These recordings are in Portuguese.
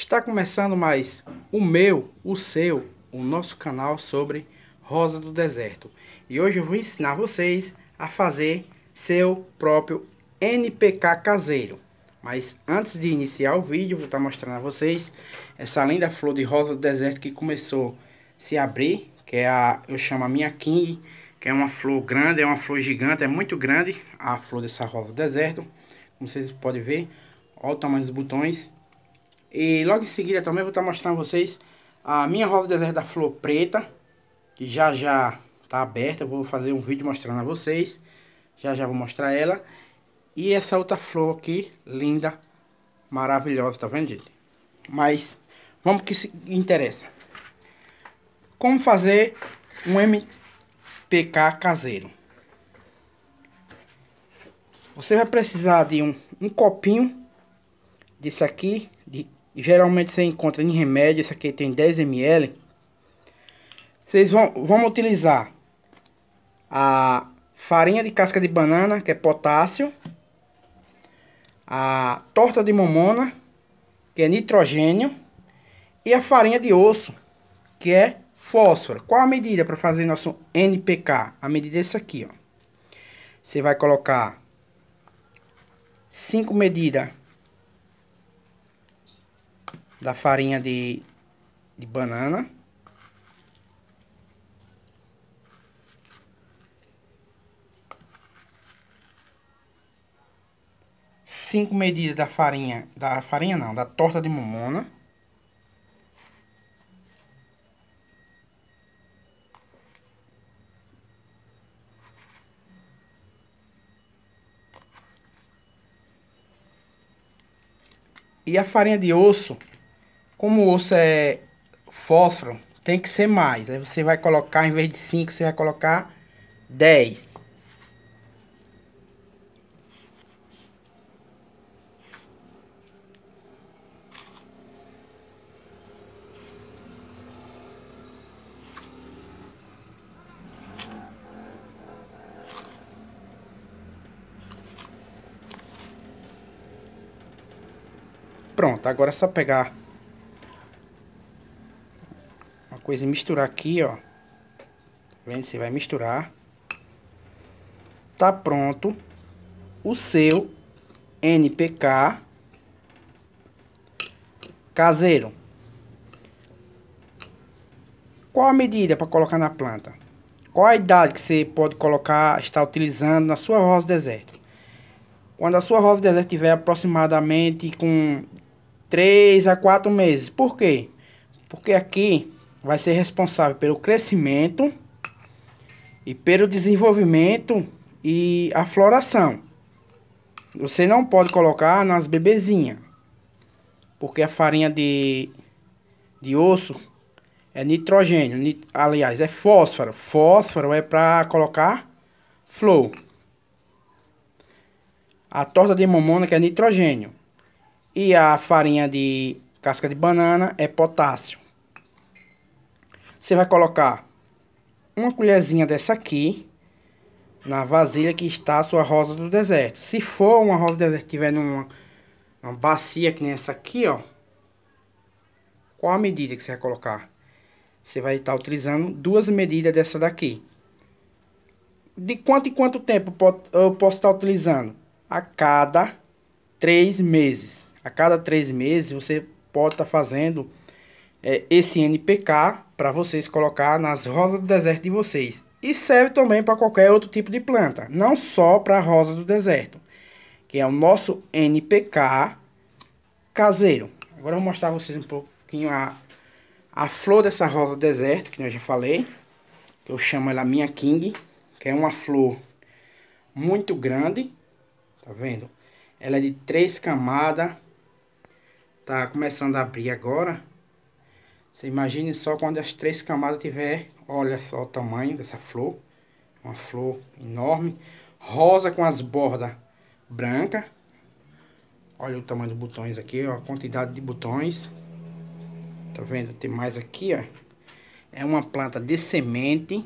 Está começando mais o meu, o seu, o nosso canal sobre Rosa do Deserto. E hoje eu vou ensinar vocês a fazer seu próprio NPK caseiro. Mas antes de iniciar o vídeo, vou estar mostrando a vocês essa linda flor de rosa do deserto que começou a se abrir, que é a, eu chamo a minha King, que é uma flor grande, é uma flor gigante, é muito grande a flor dessa rosa do deserto. Como vocês podem ver, olha o tamanho dos botões e logo em seguida também vou estar tá mostrando a vocês a minha roda deserta da flor preta. Que já já está aberta, eu vou fazer um vídeo mostrando a vocês. Já já vou mostrar ela. E essa outra flor aqui, linda, maravilhosa, tá vendo gente? Mas vamos que se interessa. Como fazer um MPK caseiro? Você vai precisar de um, um copinho desse aqui, de e geralmente você encontra em remédio, esse aqui tem 10 ml. Vocês vão, vão utilizar a farinha de casca de banana, que é potássio, a torta de mamona, que é nitrogênio, e a farinha de osso, que é fósforo. Qual a medida para fazer nosso NPK? A medida é essa aqui, ó. Você vai colocar 5 medidas da farinha de, de banana. Cinco medidas da farinha, da farinha não, da torta de mamona. E a farinha de osso como o osso é fósforo, tem que ser mais. Aí você vai colocar, em vez de 5, você vai colocar 10. Pronto, agora é só pegar uma coisa misturar aqui, ó. Tá vendo? Você vai misturar. Tá pronto o seu NPK caseiro. Qual a medida para colocar na planta? Qual a idade que você pode colocar, está utilizando na sua rosa deserto? Quando a sua rosa deserto tiver aproximadamente com 3 a 4 meses. Por quê? Porque aqui vai ser responsável pelo crescimento e pelo desenvolvimento e a floração. Você não pode colocar nas bebezinhas, porque a farinha de, de osso é nitrogênio, nit, aliás, é fósforo. Fósforo é para colocar flor. A torta de mamona que é nitrogênio. E a farinha de casca de banana é potássio. Você vai colocar uma colherzinha dessa aqui na vasilha que está a sua rosa do deserto. Se for uma rosa do deserto tiver numa uma bacia que nem essa aqui, ó. Qual a medida que você vai colocar? Você vai estar utilizando duas medidas dessa daqui. De quanto em quanto tempo eu posso estar utilizando? A cada três meses. A cada três meses você pode estar fazendo é, esse NPK para vocês colocar nas rosas do deserto de vocês. E serve também para qualquer outro tipo de planta, não só para a rosa do deserto, que é o nosso NPK caseiro. Agora eu vou mostrar a vocês um pouquinho a, a flor dessa rosa do deserto, que eu já falei, que eu chamo ela minha king, que é uma flor muito grande, tá vendo? Ela é de três camadas, tá começando a abrir agora. Você imagine só quando as três camadas tiver, olha só o tamanho dessa flor. Uma flor enorme, rosa com as bordas branca. Olha o tamanho dos botões aqui, ó, a quantidade de botões. Tá vendo? Tem mais aqui, ó. É uma planta de semente.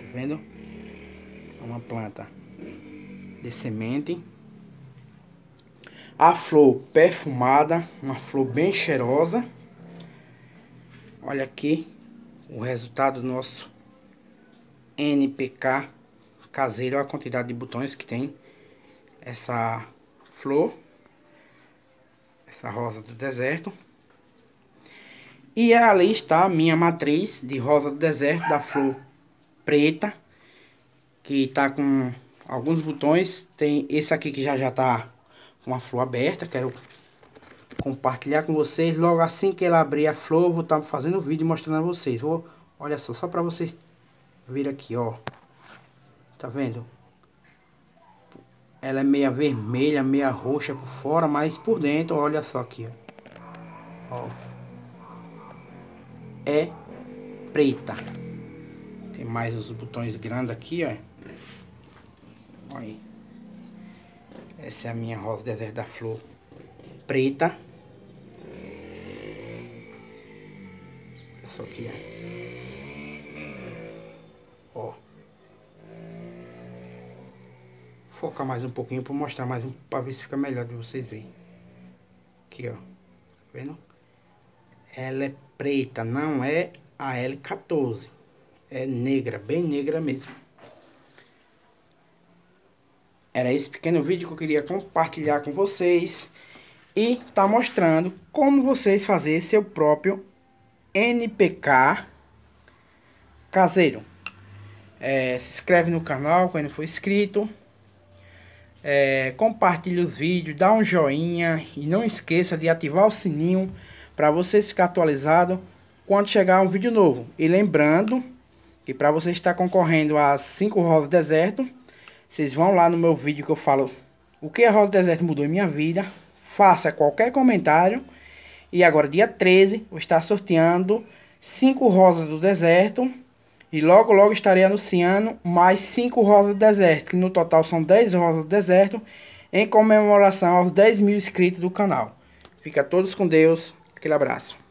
Tá vendo? É uma planta de semente. A flor perfumada, uma flor bem cheirosa. Olha aqui o resultado do nosso NPK caseiro, a quantidade de botões que tem essa flor, essa rosa do deserto. E ali está a minha matriz de rosa do deserto da flor preta, que está com alguns botões. Tem esse aqui que já já está com a flor aberta, quero compartilhar com vocês. Logo assim que ela abrir a flor, vou estar tá fazendo o vídeo mostrando a vocês. Vou, olha só, só para vocês verem aqui, ó. Tá vendo? Ela é meia vermelha, meia roxa por fora, mas por dentro, olha só aqui, ó. ó. É preta. Tem mais os botões grandes aqui, ó. Olha aí. Essa é a minha rosa deserto da flor preta. Essa é aqui, é. ó. Ó. Focar mais um pouquinho para mostrar mais um, para ver se fica melhor de vocês verem. Aqui, ó. Tá vendo? Ela é preta, não é a L14. É negra, bem negra mesmo. Era esse pequeno vídeo que eu queria compartilhar com vocês e tá mostrando como vocês fazer seu próprio NPK caseiro. É, se inscreve no canal quando for inscrito. É, compartilhe os vídeos, dá um joinha e não esqueça de ativar o sininho para você ficar atualizado quando chegar um vídeo novo. E lembrando que para você estar concorrendo às 5 rosas do deserto, vocês vão lá no meu vídeo que eu falo o que a Rosa do Deserto mudou em minha vida. Faça qualquer comentário. E agora, dia 13, vou estar sorteando 5 rosas do deserto. E logo, logo estarei anunciando mais 5 rosas do deserto. Que no total são 10 rosas do deserto. Em comemoração aos 10 mil inscritos do canal. Fica todos com Deus. Aquele abraço.